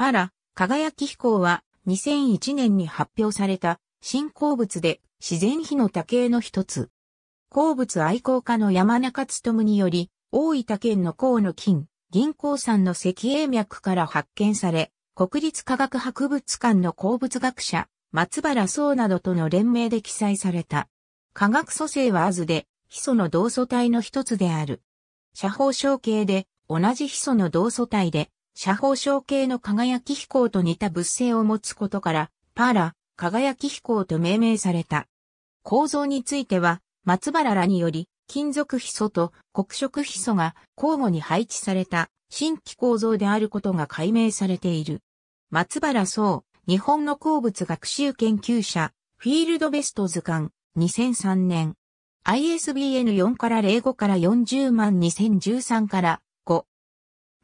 パラ、輝き飛行は2001年に発表された新鉱物で自然比の多形の一つ。鉱物愛好家の山中務により、大分県の鉱の金、銀鉱山の石英脈から発見され、国立科学博物館の鉱物学者、松原宗などとの連名で記載された。科学組成はアズで、ヒ素の同素体の一つである。社法象形で、同じヒ素の同素体で、射宝小系の輝き飛行と似た物性を持つことから、パーラ、輝き飛行と命名された。構造については、松原らにより、金属ヒ素と黒色ヒ素が交互に配置された新規構造であることが解明されている。松原総、日本の鉱物学習研究者、フィールドベスト図鑑、2003年。ISBN 4から05から40万2013から5。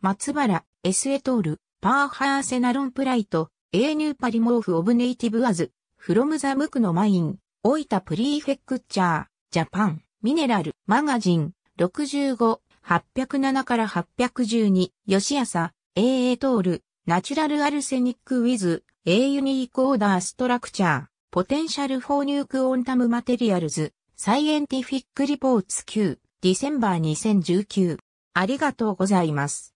松原、エスエトール、パーハーセナロンプライト、エーニューパリモーフオブネイティブアズ、フロムザムクのマイン、オイタプリーフェクチャー、ジャパン、ミネラル、マガジン、65、807から812、吉サ、エートール、ナチュラルアルセニックウィズ、エーユニークオーダーストラクチャー、ポテンシャルフォーニュークオンタムマテリアルズ、サイエンティフィックリポーツ9、ディセンバー2019。ありがとうございます。